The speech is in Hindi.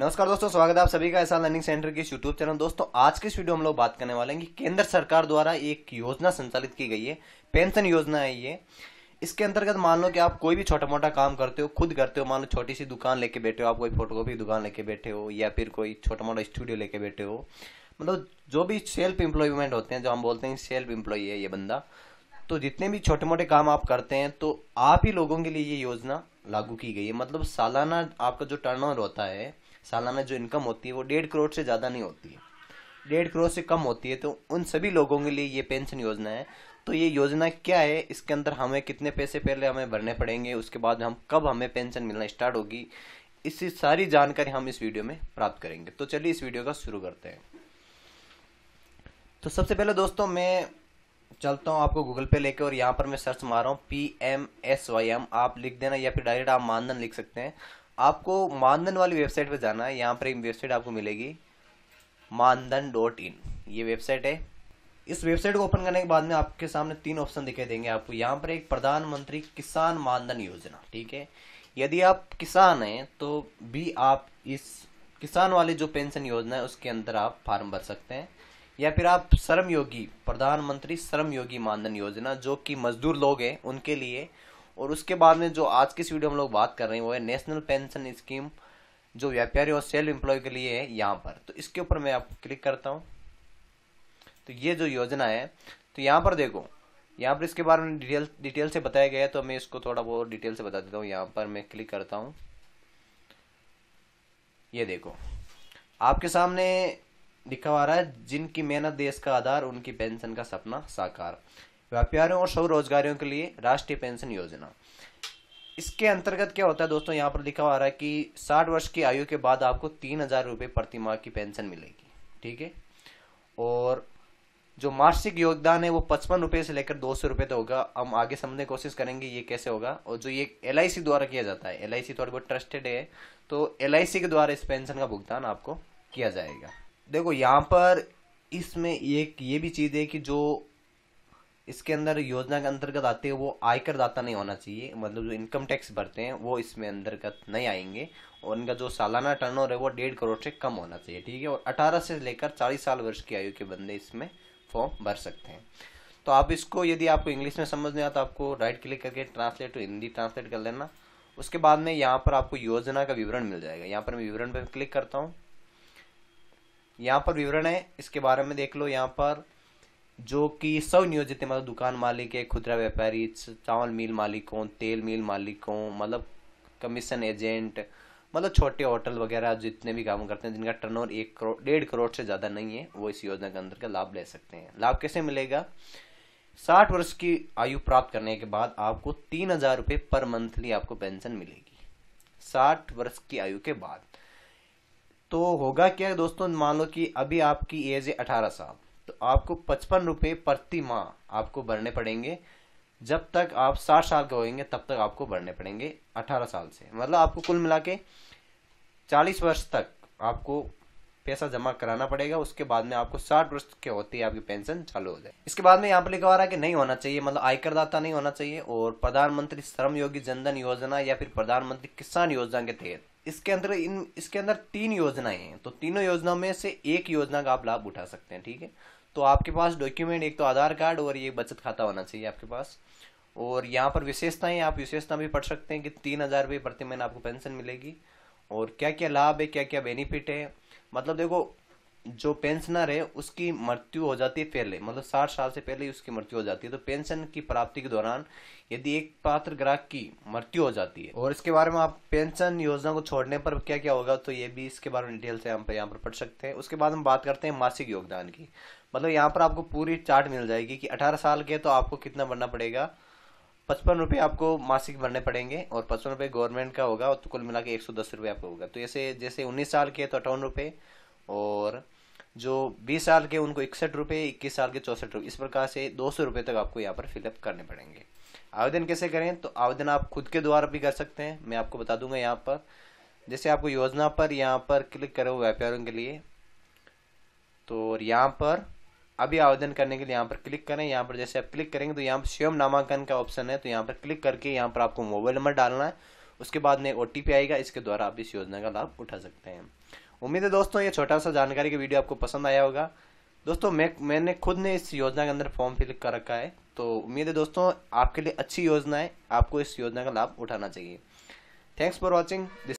नमस्कार दोस्तों स्वागत है आप सभी का ऐसा लर्निंग सेंटर के यूट्यूब चैनल दोस्तों आज के इस वीडियो हम लोग बात करने वाले हैं कि केंद्र सरकार द्वारा एक योजना संचालित की गई है पेंशन योजना है ये इसके अंतर्गत मान लो कि आप कोई भी छोटा मोटा काम करते हो खुद करते हो मान लो छोटी सी दुकान लेके बैठे हो आप कोई फोटोकॉपी दुकान लेके बैठे हो या फिर कोई छोटा मोटा स्टूडियो लेके बैठे हो मतलब जो भी सेल्फ एम्प्लॉयमेंट होते हैं जो हम बोलते हैं सेल्फ एम्प्लॉय है ये बंदा तो जितने भी छोटे मोटे काम आप करते हैं तो आप ही लोगों के लिए ये योजना लागू की गई है मतलब सालाना आपका जो टर्न होता है सालाना जो इनकम होती है वो डेढ़ करोड़ से ज़्यादा नहीं होती है डेढ़ करोड़ से कम होती है तो उन सभी लोगों के लिए ये पेंशन योजना है तो ये योजना क्या है इसके अंदर हमें कितने पैसे पहले हमें भरने पड़ेंगे उसके बाद हम कब हमें पेंशन मिलना स्टार्ट होगी इसी सारी जानकारी हम इस वीडियो में प्राप्त करेंगे तो चलिए इस वीडियो का शुरू करते हैं तो सबसे पहले दोस्तों मैं चलता हूँ आपको गूगल पे लेके और यहाँ पर मैं सर्च मार रहा हूँ P M S Y M आप लिख देना या फिर डायरेक्ट आप मानधन लिख सकते हैं आपको मानधन वाली वेबसाइट पे जाना है यहाँ पर एक वेबसाइट आपको मिलेगी मानधन डॉट इन ये वेबसाइट है इस वेबसाइट को ओपन करने के बाद में आपके सामने तीन ऑप्शन दिखाई देंगे आपको यहाँ पर एक प्रधानमंत्री किसान मानधन योजना ठीक है यदि आप किसान हैं तो भी आप इस किसान वाली जो पेंशन योजना है उसके अंदर आप फार्म भर सकते हैं या फिर आप श्रम योगी प्रधानमंत्री श्रम योगी मानधन योजना जो कि मजदूर लोग हैं उनके लिए और उसके बाद में जो आज की इस वीडियो हम लोग बात कर रहे हैं वो है नेशनल पेंशन स्कीम जो व्यापारी और सेल्फ एम्प्लॉय के लिए है यहाँ पर तो इसके ऊपर मैं आप क्लिक करता हूँ तो ये जो योजना है तो यहाँ पर देखो यहाँ पर इसके बारे में डिटेल डिटेल से बताया गया है तो मैं इसको थोड़ा बहुत डिटेल से बता देता हूँ यहाँ पर मैं क्लिक करता हूँ ये देखो आपके सामने लिखा हुआ रहा है जिनकी मेहनत देश का आधार उनकी पेंशन का सपना साकार व्यापारियों और स्वरोजगारियों के लिए राष्ट्रीय पेंशन योजना इसके अंतर्गत क्या होता है दोस्तों यहाँ पर लिखा हुआ रहा है कि साठ वर्ष की आयु के बाद आपको तीन हजार रुपये प्रतिमाह की पेंशन मिलेगी ठीक है और जो मासिक योगदान है वो पचपन रुपये से लेकर दो सौ रुपये तो होगा हम आगे समझने की कोशिश करेंगे ये कैसे होगा और जो ये एल द्वारा किया जाता है एल थोड़ी बहुत ट्रस्टेड है तो एल के द्वारा इस पेंशन का भुगतान आपको किया जाएगा देखो यहाँ पर इसमें एक ये भी चीज़ है कि जो इसके अंदर योजना के अंतर्गत आते हैं वो आयकर दाता नहीं होना चाहिए मतलब जो इनकम टैक्स भरते हैं वो इसमें अंतर्गत नहीं आएंगे और उनका जो सालाना टर्नओवर है वो डेढ़ करोड़ से कम होना चाहिए ठीक है और 18 से लेकर 40 साल वर्ष की आयु के बंदे इसमें फॉर्म भर सकते हैं तो आप इसको यदि आपको इंग्लिश में समझ नहीं आता आपको राइट क्लिक करके ट्रांसलेट टू हिंदी ट्रांसलेट कर लेना उसके बाद में यहाँ पर आपको योजना का विवरण मिल जाएगा यहाँ पर मैं विवरण पर क्लिक करता हूँ यहाँ पर विवरण है इसके बारे में देख लो यहाँ पर जो कि सब नियोजित है मतलब दुकान मालिक है खुदरा व्यापारी चावल मिल मालिकों तेल मिल मालिकों मतलब कमीशन एजेंट मतलब छोटे होटल वगैरह जितने भी काम करते हैं जिनका टर्नओवर एक करोड़ डेढ़ करोड़ से ज़्यादा नहीं है वो इस योजना के अंदर का लाभ ले सकते हैं लाभ कैसे मिलेगा साठ वर्ष की आयु प्राप्त करने के बाद आपको तीन हजार रुपये पर मंथली आपको पेंशन मिलेगी साठ वर्ष की आयु के बाद तो होगा क्या दोस्तों मान लो कि अभी आपकी एज है अठारह साल तो आपको पचपन रुपये प्रति माह आपको भरने पड़ेंगे जब तक आप साठ साल के होएंगे तब तक आपको भरने पड़ेंगे अठारह साल से मतलब आपको कुल मिला के चालीस वर्ष तक आपको पैसा जमा कराना पड़ेगा उसके बाद में आपको साठ वर्ष के होते ही आपकी पेंशन चालू हो जाए इसके बाद में यहाँ पर लिखा हुआ रहा कि नहीं होना चाहिए मतलब आयकरदाता नहीं होना चाहिए और प्रधानमंत्री श्रम योगी जनधन योजना या फिर प्रधानमंत्री किसान योजना के तहत इसके अंदर इन इसके अंदर तीन योजनाएं हैं तो तीनों योजनाओं में से एक योजना का आप लाभ उठा सकते हैं ठीक है तो आपके पास डॉक्यूमेंट एक तो आधार कार्ड और ये बचत खाता होना चाहिए आपके पास और यहाँ पर विशेषताएं आप विशेषता भी पढ़ सकते हैं कि तीन हज़ार रुपये प्रति महीने आपको पेंशन मिलेगी और क्या क्या लाभ है क्या क्या बेनिफिट है मतलब देखो जो पेंशनर है उसकी मृत्यु हो जाती है पहले मतलब साठ साल से पहले ही उसकी मृत्यु हो जाती है तो पेंशन की प्राप्ति के दौरान यदि एक पात्र ग्राहक की मृत्यु हो जाती है और इसके बारे में आप पेंशन योजना को छोड़ने पर क्या क्या होगा तो ये भी इसके बारे में डिटेल से हम यहाँ पर पढ़ सकते हैं उसके बाद हम बात करते हैं मासिक योगदान की मतलब यहाँ पर आपको पूरी चार्ट मिल जाएगी कि अठारह साल के तो आपको कितना भरना पड़ेगा पचपन रुपये आपको मासिक भरने पड़ेंगे और पचपन रुपये गवर्नमेंट का होगा तो कुल मिला के एक सौ दस रुपये आपको होगा तो ऐसे जैसे उन्नीस साल के तो अठावन रुपये और जो 20 साल के उनको इकसठ रुपये इक्कीस साल के चौसठ रुपये इस प्रकार से दो सौ रुपये तक आपको यहाँ पर फिलअप करने पड़ेंगे आवेदन कैसे करें तो आवेदन आप खुद के द्वारा भी कर सकते हैं मैं आपको बता दूंगा यहाँ पर जैसे आपको योजना पर यहाँ पर क्लिक करो व्यापारों के लिए तो और यहाँ पर अभी आवेदन करने के लिए यहाँ पर क्लिक करें यहाँ पर जैसे आप क्लिक करेंगे तो यहाँ पर स्वयं नामांकन का ऑप्शन है तो यहाँ पर क्लिक करके यहाँ पर आपको मोबाइल नंबर डालना है उसके बाद में ओ आएगा इसके द्वारा आप इस योजना का लाभ उठा सकते हैं उम्मीद है दोस्तों ये छोटा सा जानकारी का वीडियो आपको पसंद आया होगा दोस्तों मैं मैंने खुद ने इस योजना के अंदर फॉर्म फिल कर रखा है तो उम्मीद है दोस्तों आपके लिए अच्छी योजना है आपको इस योजना का लाभ उठाना चाहिए थैंक्स फॉर वॉचिंग